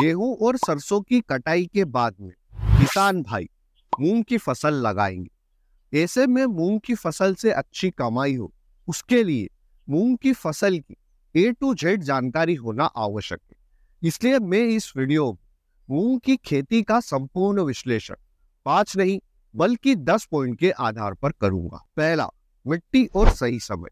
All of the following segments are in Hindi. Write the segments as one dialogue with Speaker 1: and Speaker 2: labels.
Speaker 1: गेहूं और सरसों की कटाई के बाद में किसान भाई मूंग की फसल लगाएंगे ऐसे में मूंग की फसल से अच्छी कमाई हो उसके लिए मूंग की फसल की ए टू जेड जानकारी होना आवश्यक है इसलिए मैं इस वीडियो में मूंग की खेती का संपूर्ण विश्लेषण पांच नहीं बल्कि दस पॉइंट के आधार पर करूंगा पहला मिट्टी और सही समय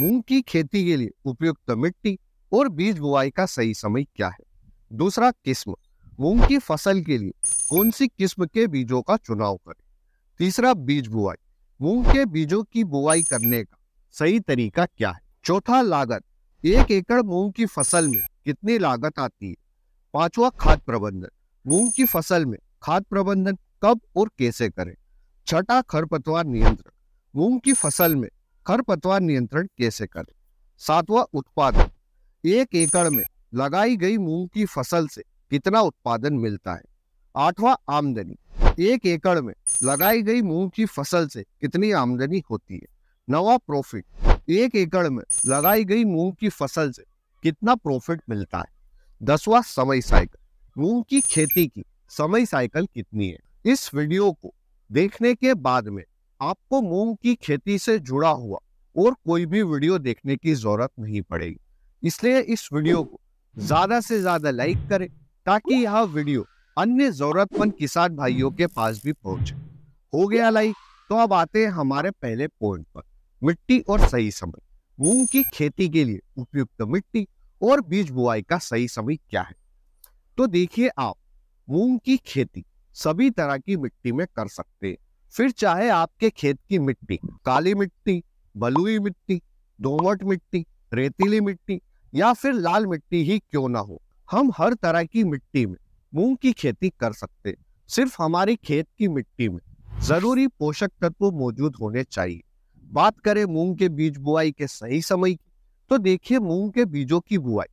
Speaker 1: मूंग की खेती के लिए उपयुक्त मिट्टी और बीज बुआई का सही समय क्या है दूसरा किस्म मूंग की फसल के लिए कौन सी किस्म के बीजों का चुनाव करें तीसरा बीज बुआई मूंग के बीजों की बुआई करने का सही तरीका क्या है चौथा लागत एक एकड़ मूंग की फसल में कितनी लागत आती है पांचवा खाद प्रबंधन मूंग की फसल में खाद प्रबंधन कब और कैसे करें छठा खरपतवार नियंत्रण मूंग की फसल में खरपतवार नियंत्रण कैसे करें सातवा उत्पादन एक एकड़ में लगाई गई मूंग की फसल से कितना उत्पादन मिलता है आठवां आमदनी एक एकड़ में लगाई गई मूंग की फसल से कितनी आमदनी होती है नवा प्रॉफिट एक एकड़ में लगाई गई मूंग की फसल से कितना प्रॉफिट मिलता है दसवां समय साइकिल मूंग की खेती की समय साइकिल कितनी है इस वीडियो को देखने के बाद में आपको मूंग की खेती से जुड़ा हुआ और कोई भी वीडियो देखने की जरूरत नहीं पड़ेगी इसलिए इस वीडियो को ज्यादा से ज्यादा लाइक करें ताकि यह वीडियो अन्य जरूरतमंद किसान भाइयों के पास भी पहुंचे हो गया लाइक तो अब आते हैं हमारे पहले पॉइंट पर मिट्टी और सही समय मूंग की खेती के लिए उपयुक्त मिट्टी और बीज बुआई का सही समय क्या है तो देखिए आप मूंग की खेती सभी तरह की मिट्टी में कर सकते हैं फिर चाहे आपके खेत की मिट्टी काली मिट्टी बलुई मिट्टी दोमट मिट्टी रेतीली मिट्टी या फिर लाल मिट्टी ही क्यों ना हो हम हर तरह की मिट्टी में मूंग की खेती कर सकते हैं सिर्फ हमारे खेत की मिट्टी में जरूरी पोषक तत्व मौजूद होने चाहिए बात करें मूंग के बीज बुआई के सही समय की तो देखिए मूंग के बीजों की बुआई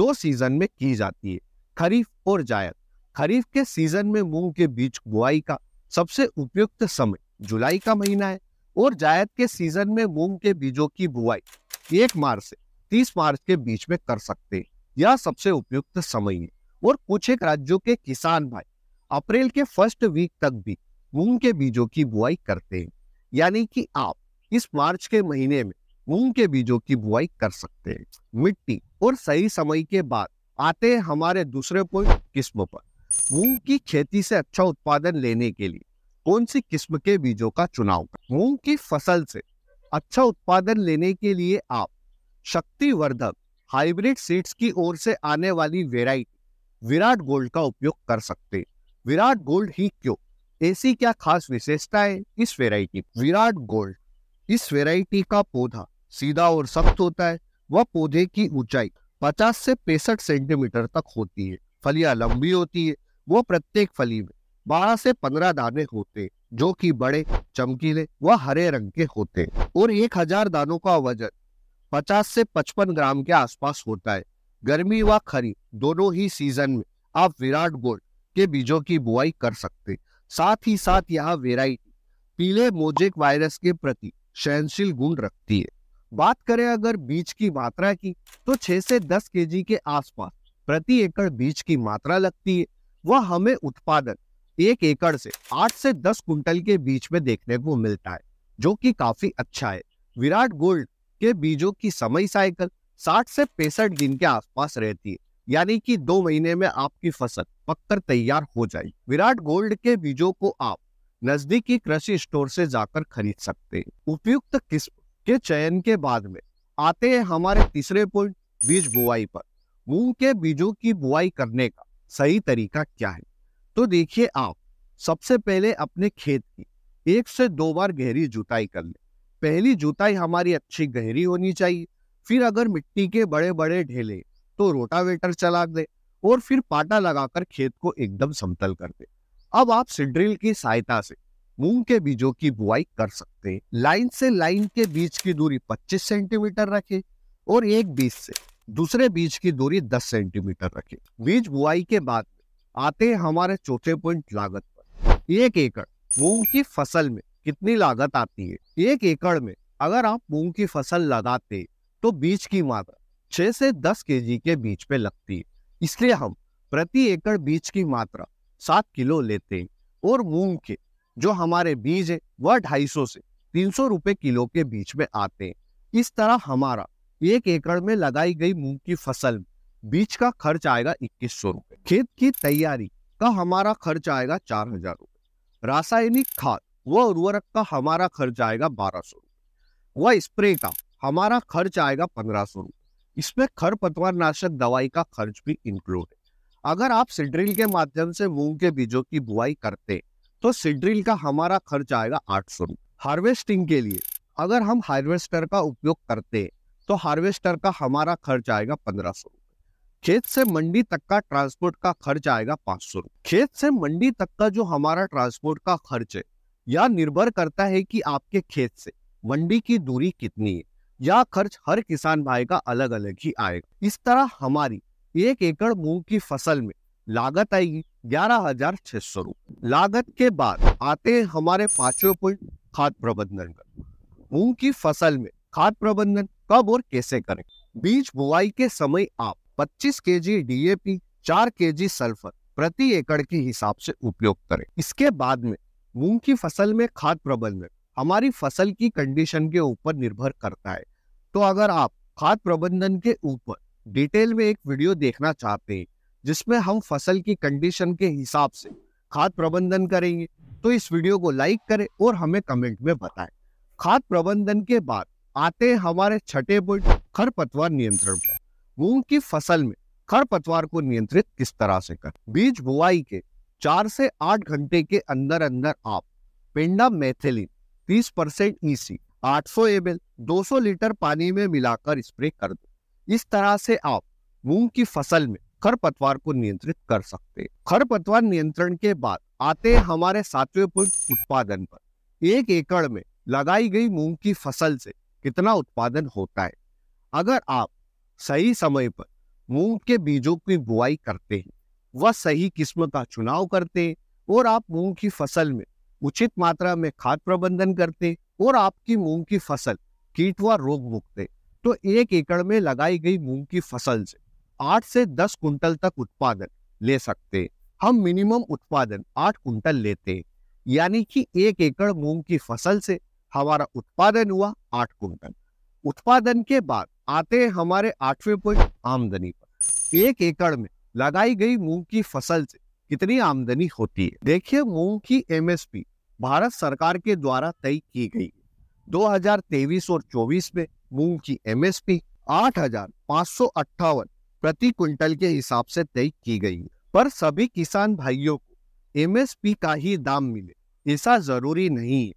Speaker 1: दो सीजन में की जाती है खरीफ और जायद खरीफ के सीजन में मूंग के बीज बुआई का सबसे उपयुक्त समय जुलाई का महीना है और जायद के सीजन में मूंग के बीजों की बुआई एक मार्च से तीस मार्च के बीच में कर सकते हैं यह सबसे उपयुक्त समय है और कुछ एक राज्यों के किसान भाई अप्रैल के फर्स्ट वीक तक भी मूंग के बीजों की बुआई करते हैं यानी कि आप इस मार्च के महीने में मूंग के बीजों की बुआई कर सकते हैं मिट्टी और सही समय के बाद आते हैं हमारे दूसरे पॉइंट किस्म पर मूंग की खेती से अच्छा उत्पादन लेने के लिए कौन सी किस्म के बीजों का चुनाव मूंग की फसल से अच्छा उत्पादन लेने के लिए आप शक्तिवर्धक हाइब्रिड सीड्स की ओर से आने वाली वेराइटी विराट गोल्ड का उपयोग कर सकते विराट गोल्ड ही क्यों ऐसी क्या खास विशेषता है इस वेराइटी विराट गोल्ड इस वेराइटी का पौधा सीधा और सख्त होता है वह पौधे की ऊंचाई 50 से पैंसठ सेंटीमीटर तक होती है फलियां लंबी होती है वह प्रत्येक फली में 12 से 15 दाने होते जो कि बड़े चमकीले व हरे रंग के होते हैं और 1000 दानों का वजन 50 से 55 ग्राम के आसपास होता है गर्मी व खरीफ दोनों ही सीजन में आप विराट गोल्ड के बीजों की बुआई कर सकते साथ ही साथ यह वेराइटी पीले मोजेक वायरस के प्रति सहनशील गुण रखती है बात करें अगर बीज की मात्रा की तो 6 से 10 केजी के आसपास प्रति एकड़ बीज की मात्रा लगती है वह हमें उत्पादन एक एकड़ से 8 से 10 कुंटल के बीच में देखने को मिलता है जो कि काफी अच्छा है विराट गोल्ड के बीजों की समय साइकिल 60 से पैंसठ दिन के आसपास रहती है यानी कि दो महीने में आपकी फसल पककर तैयार हो जाएगी विराट गोल्ड के बीजों को आप नजदीकी कृषि स्टोर से जाकर खरीद सकते हैं उपयुक्त किस्म के चयन के बाद में आते हैं हमारे तीसरे पॉइंट बीज बुआई पर मूंग के बीजों की बुआई करने का सही तरीका क्या है तो देखिए आप सबसे पहले अपने खेत की एक से दो बार गहरी जुताई कर लें पहली जुताई हमारी अच्छी गहरी होनी चाहिए फिर अगर मिट्टी के बड़े बड़े ढेले तो रोटावेटर चला दे और फिर पाटा लगाकर खेत को एकदम समतल कर दे अब आप सिड्रिल की सहायता से मूंग के बीजों की बुआई कर सकते हैं लाइन से लाइन के बीज की दूरी 25 सेंटीमीटर रखें और एक बीज से दूसरे बीज की दूरी 10 सेंटीमीटर रखें बीज बुआई के बाद आते हमारे चौथे पॉइंट लागत पर एक एकड़ मूंग की फसल में कितनी लागत आती है एक एकड़ में अगर आप मूंग की फसल लगाते तो बीज की मात्रा छह से दस के के बीज पे लगती है इसलिए हम प्रति एकड़ बीज की मात्रा सात किलो लेते हैं और मूंग के जो हमारे बीज है वह ढाई सौ से तीन सौ रुपए किलो के बीच में आते हैं इस तरह हमारा एक एकड़ में लगाई गई मूंग की फसल बीज का खर्च आएगा इक्कीस सौ रुपए खेत की तैयारी का हमारा खर्च आएगा चार हजार रुपए रासायनिक खाद वह उर्वरक का हमारा खर्च आएगा बारह सौ वह स्प्रे का हमारा खर्च आएगा पंद्रह सौ रुपये इसमें खरपतवार नाशक दवाई का खर्च भी इंक्लूड है अगर आप सिड्रिल के माध्यम से मूंग के बीजों की बुआई करते तो सिड्रिल का हमारा खर्च आएगा आठ सौ हार्वेस्टिंग के लिए अगर हम हार्वेस्टर का उपयोग करते तो हार्वेस्टर का हमारा खर्च आएगा पंद्रह सौ खेत से मंडी तक का ट्रांसपोर्ट का खर्च आएगा पांच सौ खेत से मंडी तक का जो हमारा ट्रांसपोर्ट का खर्च है यह निर्भर करता है कि आपके खेत से मंडी की दूरी कितनी है यह खर्च हर किसान भाई का अलग अलग ही आएगा इस तरह हमारी एक एकड़ मूंग की फसल में लागत आएगी ग्यारह हजार छह सौ रूपये लागत के बाद आते हैं हमारे पांचवे पॉइंट खाद प्रबंधन का मूंग की फसल में खाद प्रबंधन कब और कैसे करें बीज बुआई के समय आप 25 केजी डीएपी 4 केजी सल्फर प्रति एकड़ के हिसाब से उपयोग करें इसके बाद में मूंग की फसल में खाद प्रबंधन हमारी फसल की कंडीशन के ऊपर निर्भर करता है तो अगर आप खाद प्रबंधन के ऊपर डिटेल में एक वीडियो देखना चाहते हैं जिसमें हम फसल की कंडीशन के हिसाब से खाद प्रबंधन करेंगे तो इस वीडियो को लाइक करें और हमें कमेंट में बताएं खाद प्रबंधन के बाद आते हैं हमारे छठे पॉइंट खरपतवार नियंत्रण मूंग की फसल में खरपतवार को नियंत्रित किस तरह से कर बीज बुआई के चार से आठ घंटे के अंदर अंदर आप पेंडा मेथेलिन तीस परसेंट ईसी e 800 दो सौ लीटर पानी में मिलाकर स्प्रे कर दो इस तरह से आप मूंग की फसल में खरपतवार को नियंत्रित कर सकते हैं खरपतवार नियंत्रण के बाद आते हैं हमारे सातवें पॉइंट उत्पादन पर एक एकड़ में लगाई गई मूंग की फसल से कितना उत्पादन होता है अगर आप सही समय पर मूंग के बीजों की बुआई करते हैं वह सही किस्म का चुनाव करते और आप मूंग की फसल में उचित मात्रा में खाद प्रबंधन करते और आपकी मूंग की फसल कीट व रोग मुक्त तो एक एकड़ में लगाई गई मूंग की फसल से आठ से दस कुंटल तक उत्पादन ले सकते हम मिनिमम उत्पादन आठ कुंटल लेते यानी कि एक एकड़ मूंग की फसल से हमारा उत्पादन हुआ आठ कुंटल उत्पादन के बाद आते हैं हमारे आठवें पॉइंट आमदनी पर एक एकड़ में लगाई गई मूंग की फसल से कितनी आमदनी होती है देखिए मूंग की एमएसपी भारत सरकार के द्वारा तय की गई 2023 और 24 में मूंग की एमएसपी आठ प्रति क्विंटल के हिसाब से तय की गई है पर सभी किसान भाइयों को एमएसपी का ही दाम मिले ऐसा जरूरी नहीं है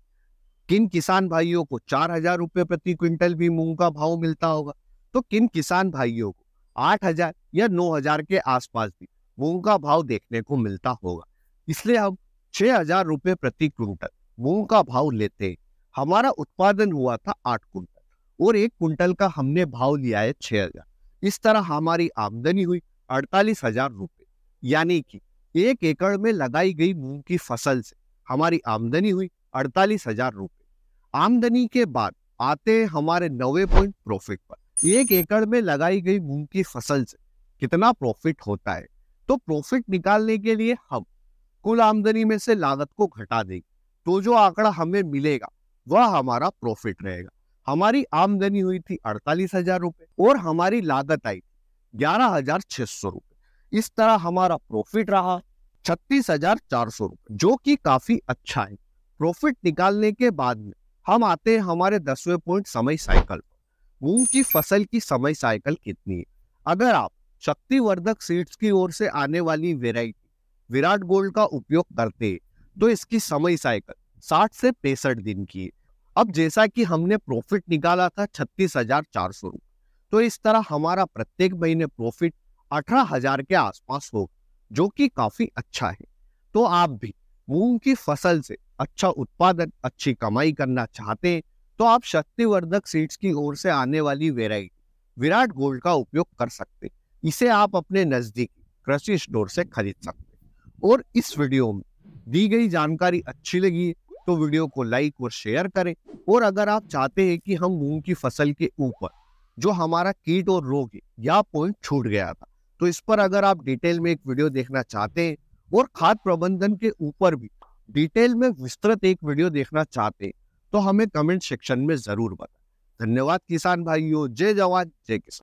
Speaker 1: किन किसान भाइयों को चार हजार रुपये प्रति क्विंटल भी मूंग का भाव मिलता होगा तो किन किसान भाइयों को आठ हजार या नौ हजार के आसपास भी मूंग का भाव देखने को मिलता होगा इसलिए हम छह हजार रुपये प्रति क्विंटल मूंग का भाव लेते हैं हमारा उत्पादन हुआ था आठ कुंटल और एक कुंटल का हमने भाव लिया है छह हजार इस तरह हमारी आमदनी हुई अड़तालीस हजार रुपये यानी कि एक एकड़ में लगाई गई मूंग की फसल से हमारी आमदनी हुई अड़तालीस हजार रुपये आमदनी के बाद आते हैं हमारे नवे पॉइंट प्रॉफिट पर एक एकड़ में लगाई गई मूंग की फसल से कितना प्रॉफिट होता है तो प्रॉफिट निकालने के लिए हम कुल आमदनी में से लागत को घटा देंगे तो जो आंकड़ा हमें मिलेगा वह हमारा प्रॉफिट रहेगा हमारी आमदनी हुई थी अड़तालीस हजार रुपए और हमारी लागत आई थी ग्यारह हजार छह सौ रुपये इस तरह हमारा प्रॉफिट रहा छत्तीस हजार चार सौ रुपए जो कि काफी अच्छा है प्रॉफिट निकालने के बाद में हम आते हैं हमारे दसवें पॉइंट समय साइकिल मूंग की फसल की समय साइकिल कितनी है अगर आप शक्तिवर्धक सीड्स की ओर से आने वाली वेराइटी विराट गोल्ड का उपयोग करते तो इसकी समय साइकिल 60 से पैंसठ दिन की है अब जैसा कि हमने प्रॉफिट निकाला था छत्तीस हजार चार सौ रुपये तो इस तरह हमारा प्रत्येक महीने प्रॉफिट अठारह हजार के आसपास हो जो कि काफी अच्छा है तो आप भी मूंग की फसल से अच्छा उत्पादन अच्छी कमाई करना चाहते हैं तो आप शक्तिवर्धक सीड्स की ओर से आने वाली वेराइटी विराट गोल्ड का उपयोग कर सकते इसे आप अपने नजदीक कृषि स्टोर से खरीद सकते और इस वीडियो में दी गई जानकारी अच्छी लगी तो वीडियो को लाइक और शेयर करें और अगर आप चाहते हैं कि हम मूंग की फसल के ऊपर जो हमारा कीट और रोग है यह पॉइंट छूट गया था तो इस पर अगर आप डिटेल में एक वीडियो देखना चाहते हैं और खाद प्रबंधन के ऊपर भी डिटेल में विस्तृत एक वीडियो देखना चाहते हैं तो हमें कमेंट सेक्शन में जरूर बताएं धन्यवाद किसान भाइयों जय जवान जय किसान